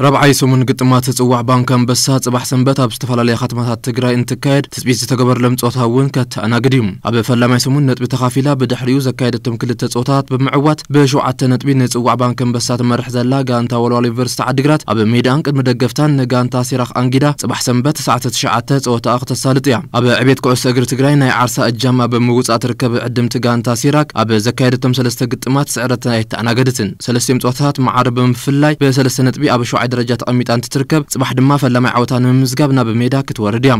ربعي سمون قط ما تسوع بانك بسات صباح سنبت أبستفعل لي ختمة انت كايد تسبيز تجبر لم تأتهون كت أنا قديم أبي فلا ما يسمون نت بتخافيلا بدحريو زكايد تم كل التسوطات بمعوات بشوعة نت بين تسوع بانك بسات مرح زلا جانتا ولوالي فيرست عدجرات أبي ميدان قد مدقفتان جانتا سيرخ أنجدا صباح سنبت ساعة تشعة تسوط أخت السالط يا أبي عبيد كوس أجر تجرا ناي عرسة الجامع بموت أتركب عدمت جانتا سيرك أبي زكايد تم سلست قط ما تسعرت أنا قدتن سلستيم تسوطات مع عرب مفلاي بسلست نت بي أبي شو ደረጃ ተቐሚጣ እንትትርከብ ፅባሕ ድማ ፈላማይ ዓወታ ንምምዝጋብ ናብ ሜዳ ክትወርድ እያ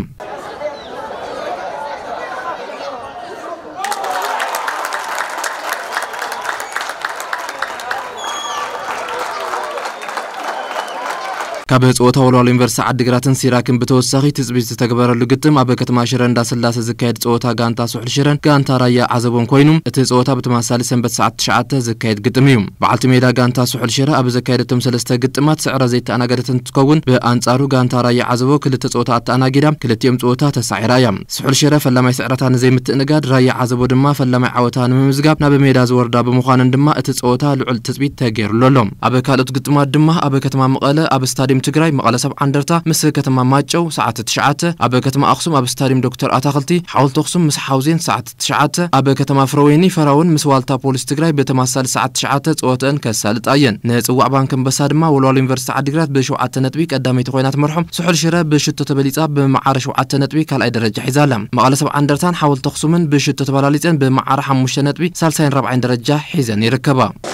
ካብ ህፅወታ ወልዋሎ ዩኒቨርስቲ ዓዲግራትን ሲራክን ብተወሳኺ ትፅቢት ዝተገበረሉ ግጥም ኣብ ከተማ ሽረ እንዳስላሴ ዝካየድ ፀወታ ጋንታ ስሑል ሽረን ጋንታ ራያ ዓዘቦን ኮይኑ እቲ ፀወታ ብተመሳሊ ሰንበት ሰዓት ትሽዓተ ዝካየድ ግጥም እዩ በዓልቲ ሜዳ ጋንታ ስሑል ሽረ ኣብ ዘካየደቶም ሰለስተ ግጥማት ስዕረ ዘይተኣናገደት እንትትከውን ብኣንጻሩ ጋንታ ራያ ዓዘቦ ክልተ ፀወታ ኣተኣናጊዳ ክልቲኦም ፀወታ ተሳዒራ እያ ስሑል ሽረ ፈላማይ ስዕረታ ንዘይምትእንጋድ ራያ ዓዘቦ ድማ ፈላማይ ዓወታ ንምምዝጋብ ናብ ሜዳ ዝወርዳ ብምዃነን ድማ እቲ ፀወታ ልዑል ትፅቢት ተገይሩሉ ኣሎ ኣብ ካልኦት ግጥማት ድማ ኣብ ከተማ መቐለ ኣብ ስታድየም تجري مقالة سب عندرتا مثل كتما ماتجو ساعة تشعته أبا كتما أخصم أبا ستاريم دكتور أتغلتي حاول تخصم مس حاوزين ساعة تشعته أبا كتما فرويني فراون مس والتا بوليس تجري سال ساعة تشعته تقوتن كسالت أين نت وع بانك بسادما ولول يونيفرسيتي عدغرات بشوعة نتبي قدامي تخوينات مرحوم سحر شراب بشتة تبليت أب بمعار شوعة نتبي كالأي درجة حزالم مقالة سب عندرتان حاول تخصم بشتة تبليت تبلاليتن بمعار حمشة نتبي سالسين ربعين درجة حزن يركبا